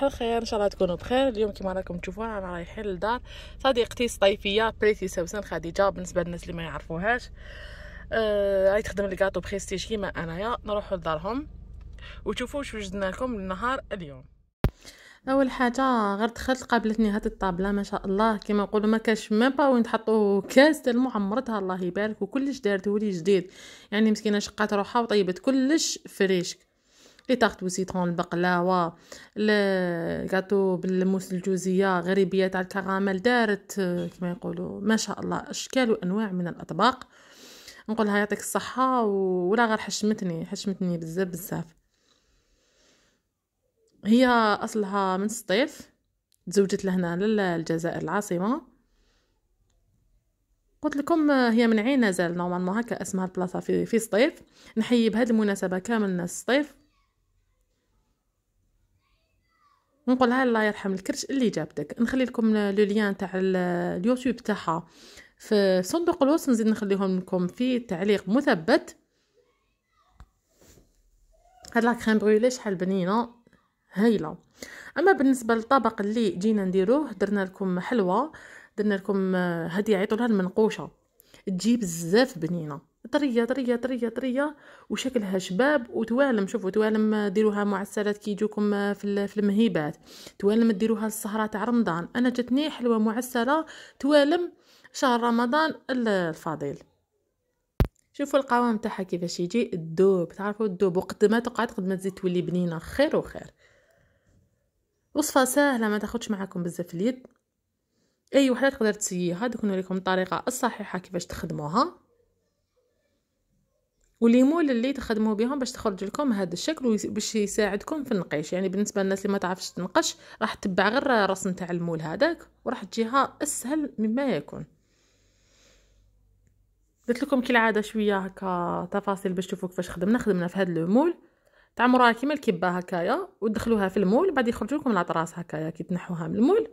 صباح الخير ان شاء الله تكونوا بخير اليوم كما راكم تشوفون انا رايحين للدار صديقتي صيفيه بريتي سوسن خديجه بالنسبه للناس اللي ما يعرفوهاش آه راهي تخدم الكاطو بريستيج كيما انايا نروحوا لدارهم وتشوفوا واش وجدنا لكم النهار اليوم اول حاجه غير دخلت قابلتني هاد الطابله ما شاء الله كما نقولوا ما كاش ميم با وين تحطوا كاس تاع المعمرتها الله يبارك وكلش دارته لي جديد يعني مسكينه شقات روحها وطيبت كلش فريشك لي طارت سيترون البقلاوه الكاطو بالموس الجوزيه غريبيه تاع الكراميل دارت كما يقولوا ما شاء الله اشكال وانواع من الاطباق نقولها يعطيك الصحه ولا غير حشمتني حشمتني بزاف بزاف هي اصلها من سطيف تزوجت لهنا للجزائر العاصمه قلت لكم هي من عين نزال نورمالمون هكا اسمها البلاصه في في سطيف نحيي بهذه المناسبه كامل ناس سطيف ونقولها الله يرحم الكرش اللي جابتك نخلي لكم لو ليان تاع اليوتيوب تاعها في صندوق الوصف نزيد نخليهم لكم في تعليق مثبت هاد لا كريم برولي شحال بنينه هايله اما بالنسبه للطبق اللي جينا نديروه درنا لكم حلوه درنا لكم هذه آه، يعيطولها المنقوشه تجي بزاف بنينه طريه طريه طريه طريه وشكلها شباب وتوالم شوفوا توالم ديروها معسلات كي يجوكم آه، في المهيبات توالم ديروها للسهره تاع رمضان انا جاتني حلوه معسله توالم شهر رمضان الفضيل شوفوا القوام تاعها كيفاش يجي الدوب تعرفوا الدوب وقت ما تقعد قد ما تزيد تولي بنينه خير وخير وصفه سهله ما تاخدش معاكم بزاف اليد اي وحده تقدر تسييها دوك نوريكم الطريقه الصحيحه كيفاش تخدموها وليمول اللي تخدموا بهم باش تخرج لكم هذا الشكل باش يساعدكم في النقيش يعني بالنسبه للناس اللي ما تعرفش تنقش راح تبع غير الرسم تاع المول هذاك وراح تجيها اسهل مما يكون قلت لكم كالعاده شويه هكا تفاصيل باش تشوفوا كيفاش خدمنا خدمنا في هذا المول تعمروها كيما الكبه هكايا ودخلوها في المول بعد يخرجوا لكم الاطراس هكايا كي تنحوها من المول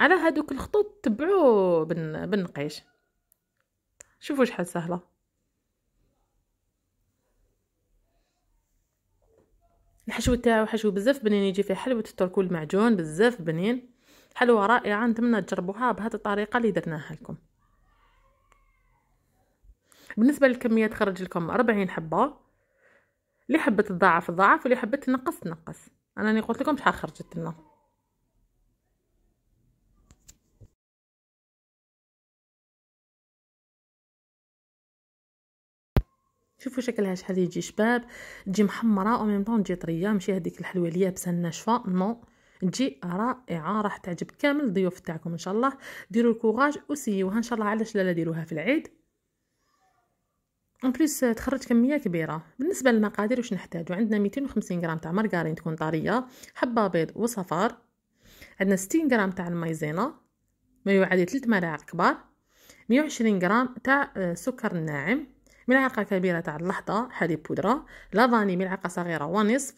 على هذوك الخطوط تبعوا بالنقيش شوفوا شحال سهله الحشو تاعو حشو بزاف بنين يجي فيه حلو تتركوا المعجون بزاف بنين حلوة رائعة نتمنى تجربوها بهذه الطريقة اللي درناها لكم بالنسبة للكمية تخرج لكم 40 حبة اللي حبت تضاعف ضاعف واللي حبت تنقص تنقص انا قلت لكم شحال خرجت لنا شوفوا شكلها شحال يجي شباب تجي محمره او ميم طون تجي طريه ماشي هذيك الحلوه اليابسه الناشفه نو تجي رائعه راح تعجب كامل الضيوف تاعكم ان شاء الله ديروا الكوراج وسيوها ان شاء الله علاش لا ديروها في العيد اون بليس euh, تخرج كميه كبيره بالنسبه للمقادير واش نحتاجو عندنا 250 غرام تاع مارغرين تكون طريه حبه بيض وصفار عندنا 60 غرام تاع المايزينا ما يعادل 3 ملاعق كبار 120 غرام تاع آه، سكر ناعم ملعقة كبيرة تاع اللحظة حليب بودرة لافاني ملعقة صغيرة ونصف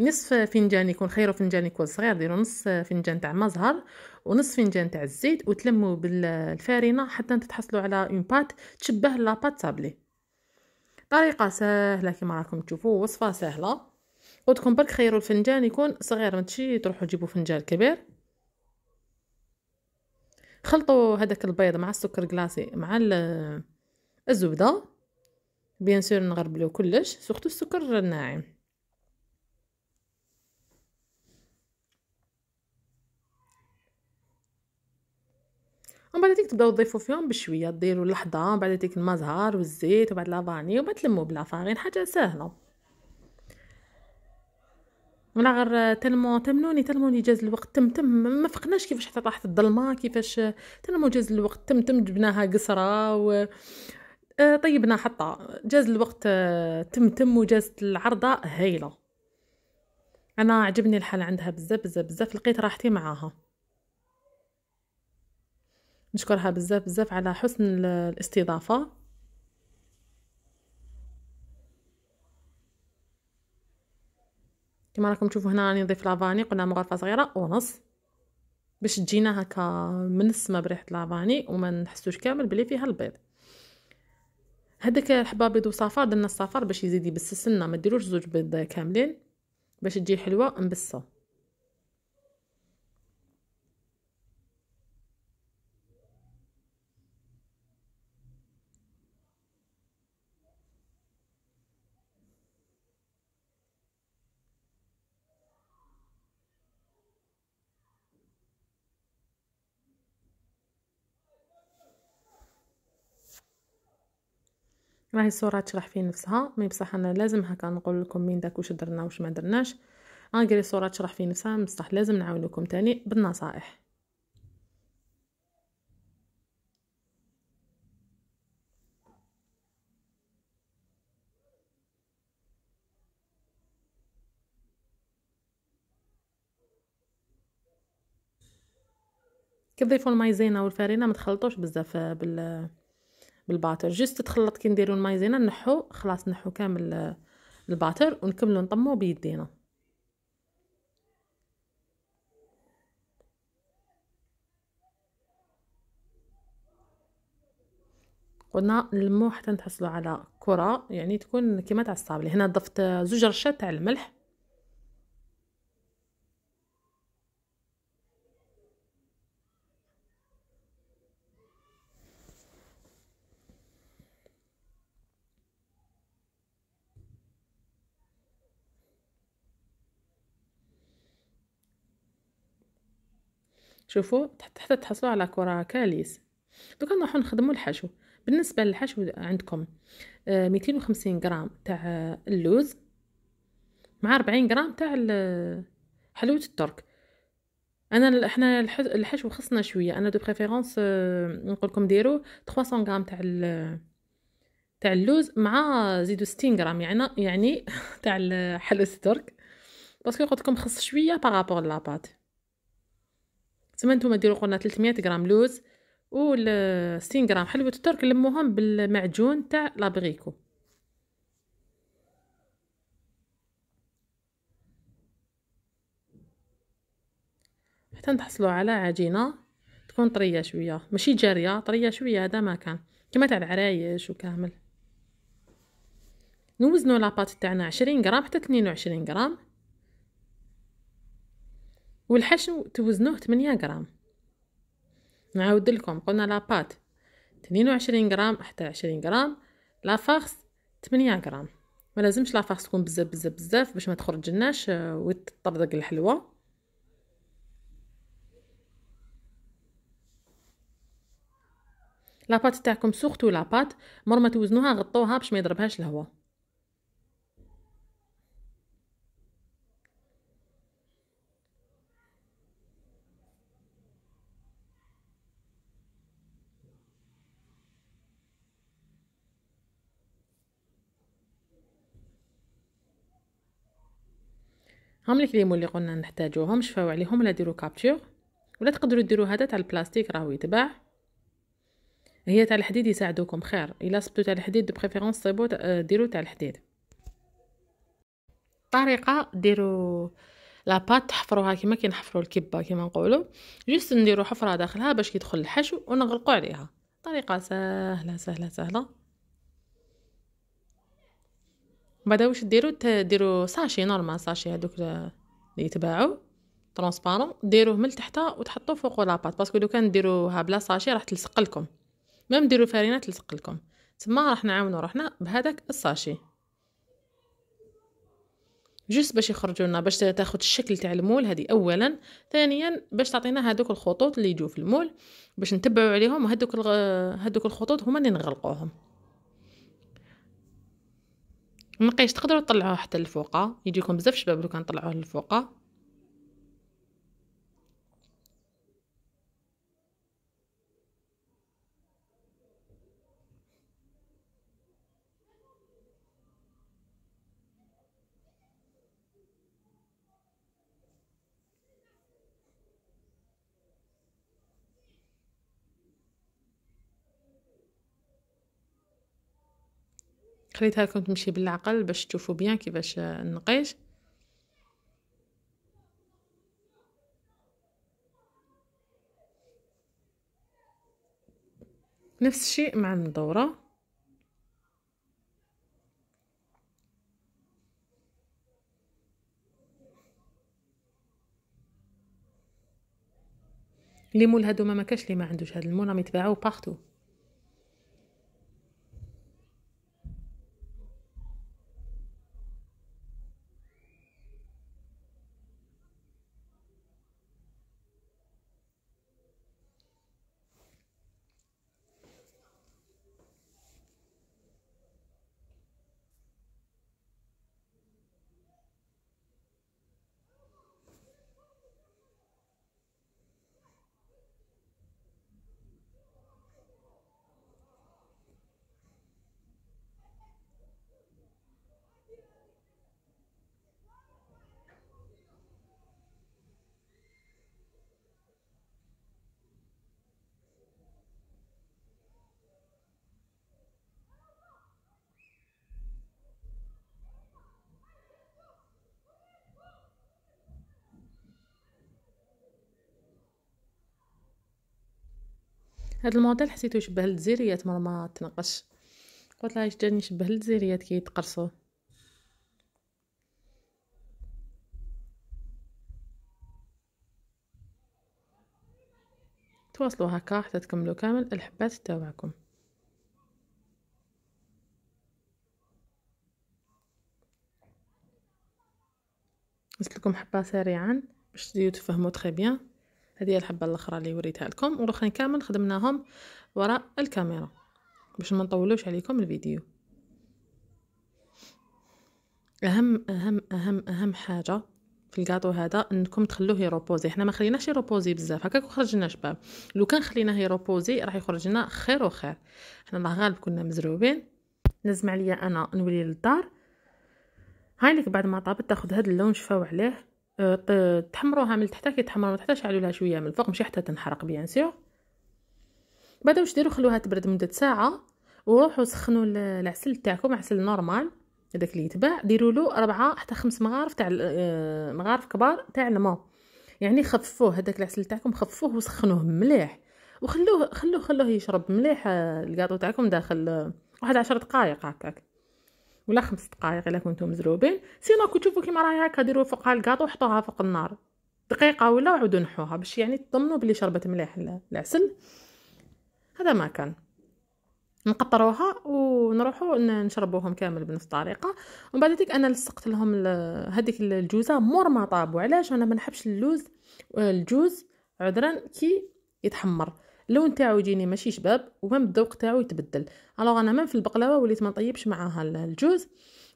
نصف فنجان يكون خيرو فنجان يكون صغير ديروا نص فنجان تاع زهر ونص فنجان تاع الزيت وتلموا بالفارينه حتى تتحصلوا على اون بات تشبه لاباط سابلي طريقه سهله كما راكم تشوفوا وصفه سهله قلتكم برك خيروا الفنجان يكون صغير ماشي تروحوا تجيبوا فنجان كبير خلطوا هذاك البيض مع السكر كلاصي مع الزبده بيان سور نغربلو كلش سورتو السكر الناعم ومن بعد تبداو تضيفو فيهم بشويه ديروا اللحظه ومن بعد هذيك المزهر والزيت وبعد لافاني وبعد تلمو بلافارين حاجه سهله من غير تلمو تمنوني تلموني جاز الوقت تم تم ما فقناش كيفاش حتى طاحت الظلمه كيفاش تلمو جاز الوقت تم تم جبناها قصره و آه، طيبنا حطه جاز الوقت آه، تم تم وجازت العرضة هايلة أنا عجبني الحال عندها بزاف بزاف بزاف لقيت راحتي معاها نشكرها بزاف بزاف على حسن الاستضافة كما راكم تشوفوا هنا راني نضيف لافاني قلنا مغرفة صغيرة ونص باش تجينا هكا من السما بريحة لافاني وما نحسوش كامل بلي فيها البيض هذاك الحبه بيض وصفار درنا الصفار باش يزيد يبسس لنا ما ديروش زوج بيض كاملين باش تجي حلوه مبسه راهي الصوره تشرح في نفسها مي بصح انا لازم هكا نقول لكم مين داك واش درنا واش ما درناش انغري الصوره تشرح في نفسها بصح لازم نعاونكم تاني بالنصائح كي تضيفوا المايزينا والفارينه ما تخلطوش بزاف آه، بال بالباتر جست تخلط كي نديرو المايزينا نحو خلاص نحو كامل آه، الباتر ونكملو نطمو بيدينا قلنا نلمو حتى نتحصلو على كره يعني تكون كيما تاع الصابلي هنا ضفت آه، زوج رشات تاع الملح شوفوا حتى تحصلوا على كره كاليس دوكا نروحو نخدمو الحشو بالنسبه للحشو عندكم آه، ميتين وخمسين غرام تاع اللوز مع ربعين غرام تاع حلوه الترك انا احنا الحشو خصنا شويه انا دو بريفيرونس آه، نقول لكم ديروا 300 غرام تاع تاع اللوز مع زيدو 60 غرام يعني يعني تاع حلوه الترك باسكو قلت لكم خص شويه بارابور لاباط تما نتوما ديروا قلنا 300 غرام لوز و 60 غرام حلوة الترك لموهم بالمعجون تاع لابريكو حتى نتحصلوا على عجينة تكون طرية شوية ماشي جارية طرية شوية هذا ما كان كما تاع العرايش وكامل نوزنوا لاباط تاعنا 20 غرام حتى 22 غرام والحشو توزنوه 8 غرام نعاود لكم قلنا لاباط 22 غرام حتى 20 غرام لافارس 8 غرام ما لازمش لافارس تكون بزاف بزاف بزاف باش ما تخرج لناش آه، وتطردق الحلوه لاباط تاعكم سورتو لاباط مر ما توزنوها غطوها باش ما يضربهاش الهواء لي الكليمو اللي قلنا نحتاجوهم شفاو عليهم ولا ديرو كابتور ولا تقدروا ديرو هذا تاع البلاستيك راهو يتباع هي تاع الحديد يساعدوكم خير الا صبتو تاع الحديد دو بريفيرونس صيبو ديرو تاع الحديد طريقه ديرو لاباط تحفروها كيما كي نحفروا الكبه كيما نقولوا جست نديرو حفره داخلها باش كيدخل الحشو ونغلقوا عليها طريقه سهله سهله سهله بعدا واش ديرو ديرو ساشي نورمال ساشي هذوك اللي يتباعوا ترونسبارون ديروه من تحت وتحطوه فوق لاباط باسكو لو كان ديروها بلا ساشي راح تلصق لكم ميم ديرو فرينه تلصق لكم تما راح نعاونو روحنا بهذاك الساشي جوست باش يخرجوا لنا باش تاخذ الشكل تاع المول هذه اولا ثانيا باش تعطينا هذوك الخطوط اللي يجوا في المول باش نتبعوا عليهم وهذوك هذوك الخطوط هما اللي نغلقوهم المقياس تقدروا تطلعوه حتى الفوقه يجيكم بزاف شباب لو كان طلعوه للفوقه خليتها لكم تمشي بالعقل باش تشوفوا بيان كيفاش النقيش نفس الشيء مع المدورة لي مول هادو ما مكاش لي ما عندوش هاد المول راهم يتباعو باختو هذا الموديل حسيتو يشبه الجزيريات مرة ما تنقش قلت لها جاني يشبه الجزيريات كي يتقرصو تواصلوا هكا حتى تكملوا كامل الحبات تاعكم قلت لكم حبه سريعا باش تفهموا تري بيان هذه الحبه الاخرى اللي وريتها لكم والاخرين كامل خدمناهم وراء الكاميرا باش ما نطولوش عليكم الفيديو اهم اهم اهم اهم حاجه في الكاطو هذا انكم تخلوه يروبوزي حنا ما خليناش يروبوزي بزاف هكاك وخرج لنا شباب لو كان خليناه يروبوزي راح يخرج لنا خير وخير حنا الله غالب كنا مزروبين لازم عليا انا نولي للدار هاي لك بعد ما طابت تاخذ هذا اللون شفاو عليه تحمروها من تحت كي تحمر من تحت شعلوا لها شويه من الفوق ماشي حتى تنحرق بيان سيغ بعد واش ديروا خلوها تبرد مده ساعه وروحوا سخنوا العسل تاعكم عسل نورمال هذاك اللي يتباع ديروا له أربعة حتى خمس مغارف تاع آه، مغارف كبار تاع الماء يعني خففوه هذاك العسل تاعكم خففوه وسخنوه مليح وخلوه خلوه خلوه يشرب مليح آه، الكاطو تاعكم داخل آه، واحد عشر دقائق هكاك ولا خمس دقائق الا كنتو مزروبين سينو كتشوفو كيما راهي هكا ديروا فوقها الكاطو وحطوها فوق النار دقيقه ولا وعودو نحوها باش يعني تطمنوا بلي شربت مليح العسل هذا ما كان نقطروها ونروحوا نشربوهم كامل بنفس الطريقه ومن بعد ديك انا لصقت لهم هذيك الجوزه مور ما طابوا علاش انا ما نحبش اللوز آه، الجوز عذرا كي يتحمر اللون تاعو يجيني ماشي شباب ومام الذوق تاعو يتبدل الوغ انا مام في البقلاوه وليت ما نطيبش معاها الجوز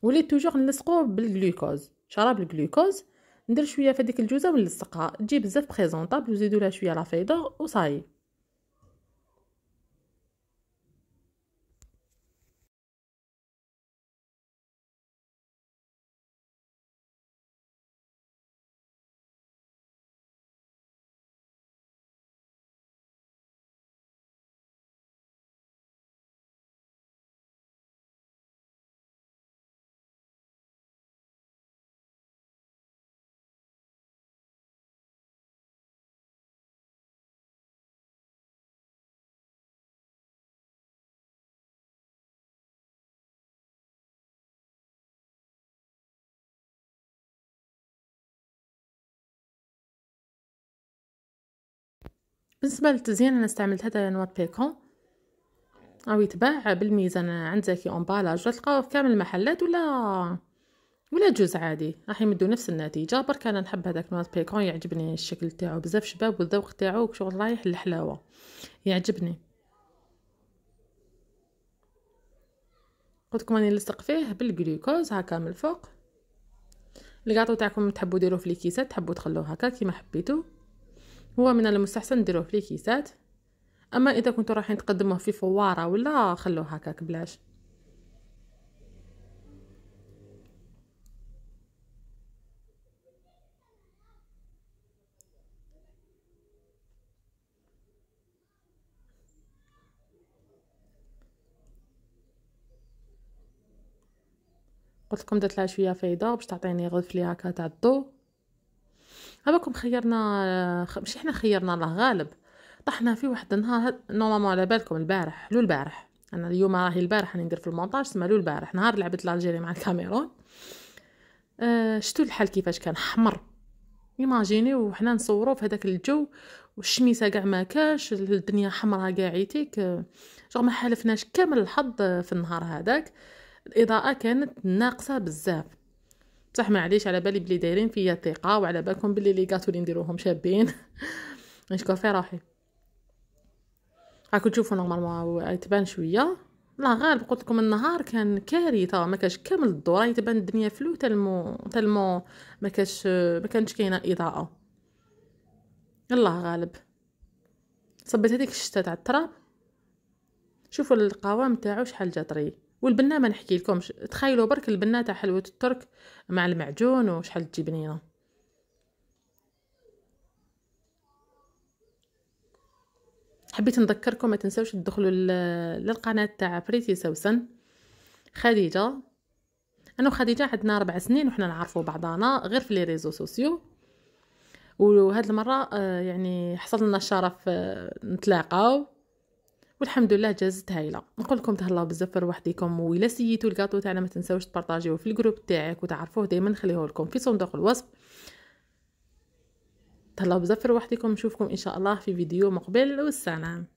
وليت توجور نلصقو بالجلوكوز شراب الجلوكوز ندير شويه في هذيك الجوزه ونلصقها تجي بزاف بريزونطابل وزيدوا لها شويه لافيدور وصايي بالنسبه للتزيين انا استعملت هذا نوار بيكون او يتباع بالميزان عند زكي امبالاج تلقاو في كامل المحلات ولا ولا جوز عادي راح يمدو نفس النتيجه برك انا نحب هذاك نوار بيكون يعجبني الشكل تاعو بزاف شباب والذوق تاعو شغل رايح للحلاوه يعجبني قلت لكم راني نلصق فيه بالجلوكوز هاكا من الفوق الكاطو تاعكم تحبوا ديروه في الكيسات تحبوا تخلوه هكا كيما حبيتو هو من المستحسن ديروه في الكيسات اما اذا كنتو رايحين تقدموه في فواره ولا خلوه هكاك بلاش قلت لكم درت لها شويه فايده باش تعطيني غلف لي هكا تاع الضو هباكم خيرنا آه، مش احنا خيرنا الله غالب طحنا في واحد النهار نورمالمون على بالكم البارح لو البارح انا اليوم راهي البارح راني ندير في المونتاج سما لو البارح نهار لعبت لالجيري مع الكاميرون آه شتو الحال كيفاش كان حمر ايماجيني وحنا نصورو في هذاك الجو والشميسه كاع ما كاش الدنيا حمراء كاع عيتيك جو آه، ما حالفناش كامل الحظ في النهار هذاك الاضاءه كانت ناقصه بزاف بصح معليش على بالي بلي دايرين فيا ثقه وعلى بالكم بلي لي كاتو اللي نديروهم شابين نشكو في روحي راكم تشوفوا نورمالمون تبان شويه لا غالب قلت لكم النهار كان كارثه ما كاش كامل راه تبان الدنيا فلو تلمو تلمو ما كاش ما كانش كاينه اضاءه الله غالب صبيت هذيك الشتا تاع التراب شوفوا القوام تاعو شحال جا طري والبنه ما نحكي لكم تخيلوا برك البنه تاع حلوه الترك مع المعجون وشحال تجي بنينه حبيت نذكركم ما تنساوش تدخلوا للقناه تاع بريتي سوسن خديجه انا وخديجه عندنا ربع سنين وحنا نعرفوا بعضنا غير في لي ريزو سوسيو وهاد المره آه، يعني حصل لنا الشرف آه، نتلاقاو والحمد لله جازت هايله نقول لكم تهلاو بزاف وحديكم الى سيتو الكاطو تاعنا ما تنساوش تبارطاجيوه في الجروب تاعك وتعرفوه دائما نخليه لكم في صندوق الوصف تهلاو بزاف وحديكم نشوفكم ان شاء الله في فيديو مقبل والسلام